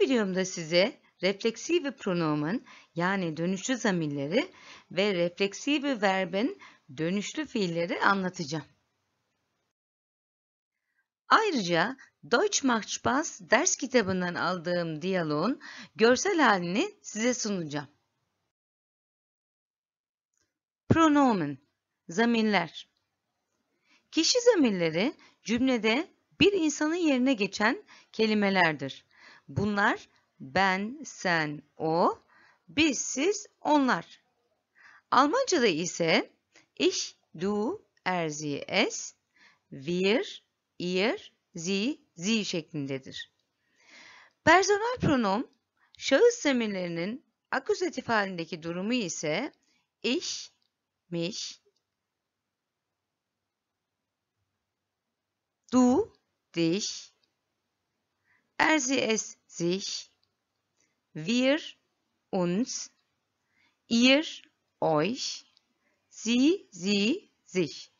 Bu videomda size refleksivi pronomun yani dönüşlü zamirleri ve refleksivi verbin dönüşlü fiilleri anlatacağım. Ayrıca Deutsch ders kitabından aldığım diyaloğun görsel halini size sunacağım. Pronomen, zamirler. Kişi zamirleri cümlede bir insanın yerine geçen kelimelerdir Bunlar ben, sen, o, biz, siz, onlar. Almanca'da ise ich, du, er, sie, es, wir, ihr, sie, sie şeklindedir. Personal pronom şahıs zeminlerinin akuzatif halindeki durumu ise ich, mich, du, dich, er, sie, es sich, wir uns, ihr euch, sie sie sich.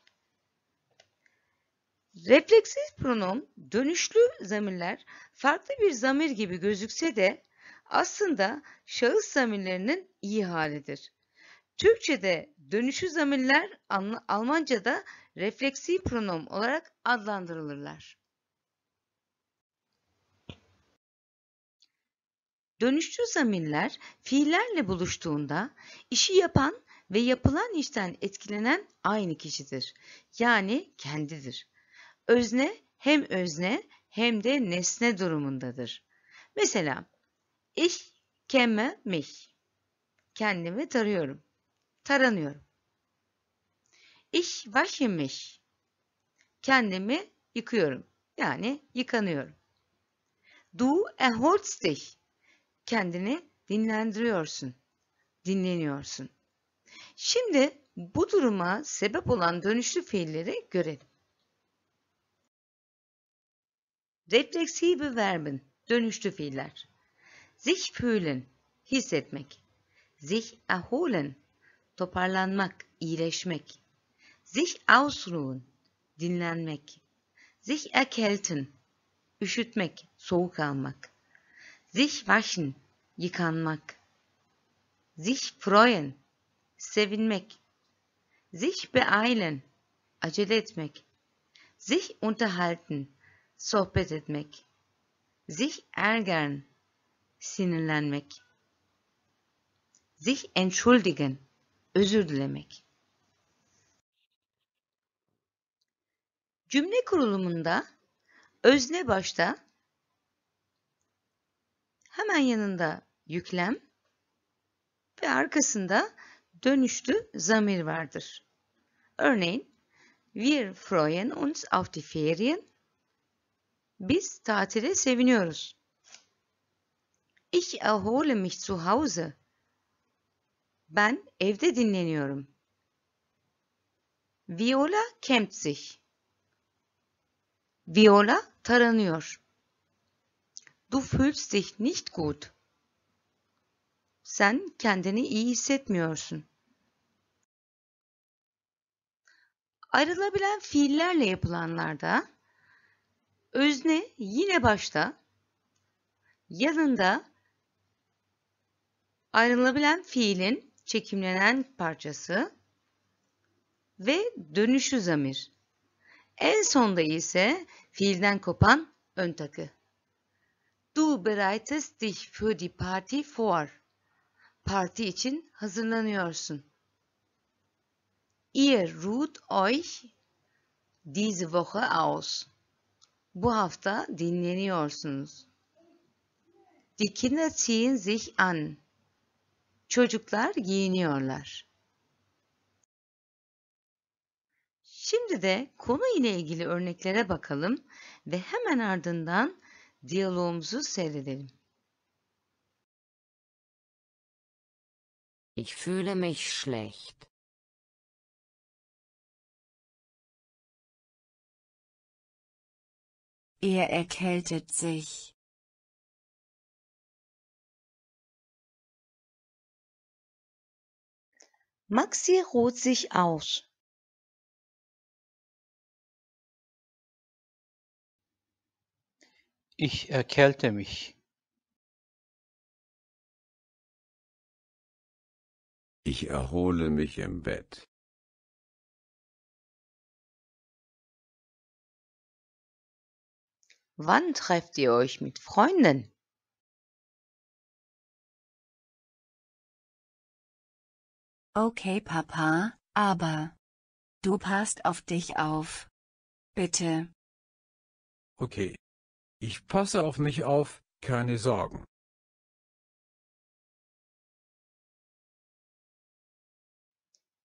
Refleksif pronom dönüşlü zamirler farklı bir zamir gibi gözükse de aslında şahıs zamirlerinin iyi halidir. Türkçe'de dönüşü zamirler Almanca'da refleksi pronom olarak adlandırılırlar. Dönüşçü zaminler fiillerle buluştuğunda işi yapan ve yapılan işten etkilenen aynı kişidir. Yani kendidir. Özne hem özne hem de nesne durumundadır. Mesela ich kemme mich. Kendimi tarıyorum. Taranıyorum. Ich wasche mich. Kendimi yıkıyorum. Yani yıkanıyorum. Du erholst dich kendini dinlendiriyorsun, dinleniyorsun. Şimdi bu duruma sebep olan dönüşlü fiilleri görelim. Refleksive verbin dönüşlü fiiller. Sich fühlen, hissetmek. Sich erholen, toparlanmak, iyileşmek. Sich ausruhen, dinlenmek. Sich erkälten, üşütmek, soğuk almak. Sich waschen yıkanmak. Sich freuen sevinmek. Sich beeilen acele etmek. Sich unterhalten sohbet etmek. Sich ärgern sinirlenmek. Sich entschuldigen özür dilemek. Cümle kurulumunda özne başta Hemen yanında yüklem ve arkasında dönüşlü zamir vardır. Örneğin Wir freuen uns auf die Ferien. Biz tatile seviniyoruz. Ich erhole mich zu Hause. Ben evde dinleniyorum. Viola kämpft sich. Viola taranıyor. Du fühlst dich nicht gut. Sen kendini iyi hissetmiyorsun. Ayrılabilen fiillerle yapılanlarda özne yine başta yanında ayrılabilen fiilin çekimlenen parçası ve dönüşü zamir. En sonda ise fiilden kopan ön takı. Du bereitest dich für die Party vor. Parti için hazırlanıyorsun. Ihr ruht euch diese Woche aus. Bu hafta dinleniyorsunuz. Die Kinder ziehen sich an. Çocuklar giyiniyorlar. Şimdi de konu ile ilgili örneklere bakalım ve hemen ardından Diyaloğumuzu seyredelim. Ich fühle mich schlecht. Er erkältet sich. Maxi ruht sich aus. Ich erkälte mich. Ich erhole mich im Bett. Wann trefft ihr euch mit Freunden? Okay, Papa, aber du passt auf dich auf. Bitte. Okay, ich passe auf mich auf, keine Sorgen.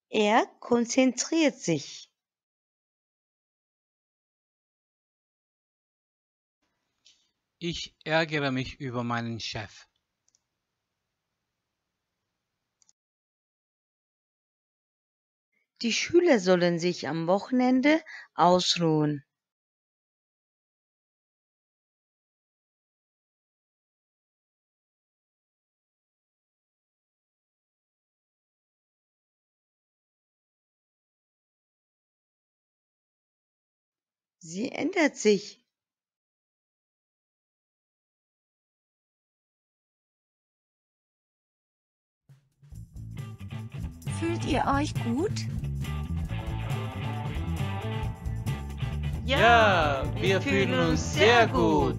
Er konzentriert sich. Ich ärgere mich über meinen Chef. Die Schüler sollen sich am Wochenende ausruhen. Sie ändert sich. Fühlt ihr euch gut? Ja, wir fühlen uns sehr gut.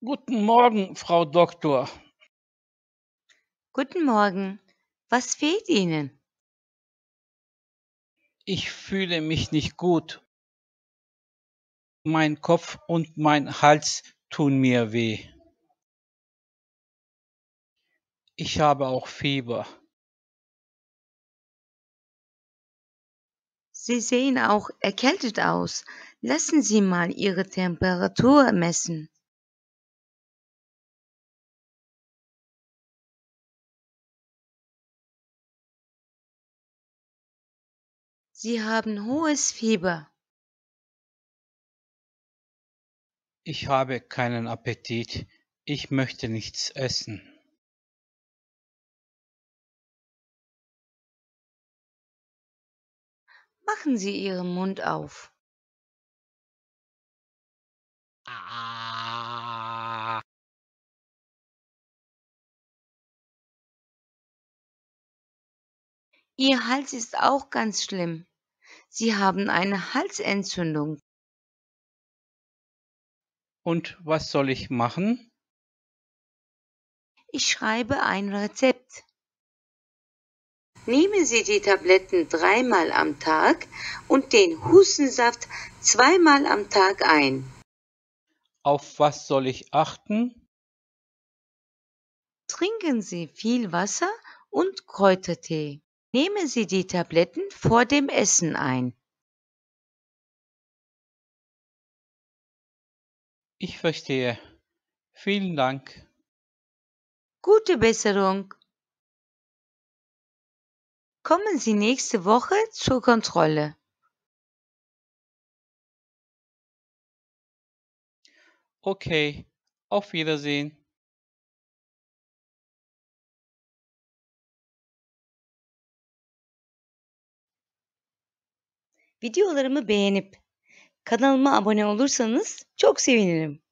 Guten Morgen, Frau Doktor. Guten Morgen. Was fehlt Ihnen? Ich fühle mich nicht gut. Mein Kopf und mein Hals tun mir weh. Ich habe auch Fieber. Sie sehen auch erkältet aus. Lassen Sie mal Ihre Temperatur messen. Sie haben hohes Fieber. Ich habe keinen Appetit. Ich möchte nichts essen. Machen Sie Ihren Mund auf. Ah. Ihr Hals ist auch ganz schlimm. Sie haben eine Halsentzündung. Und was soll ich machen? Ich schreibe ein Rezept nehmen Sie die Tabletten dreimal am Tag und den Hustensaft zweimal am Tag ein. Auf was soll ich achten? Trinken Sie viel Wasser und Kräutertee. Nehmen Sie die Tabletten vor dem Essen ein. Ich verstehe. Vielen Dank. Gute Besserung. Kommen Sie nächste Woche zur Kontrolle. Okay, auf Wiedersehen. Videolarımı beğenip kanalıma abone olursanız çok sevinirim.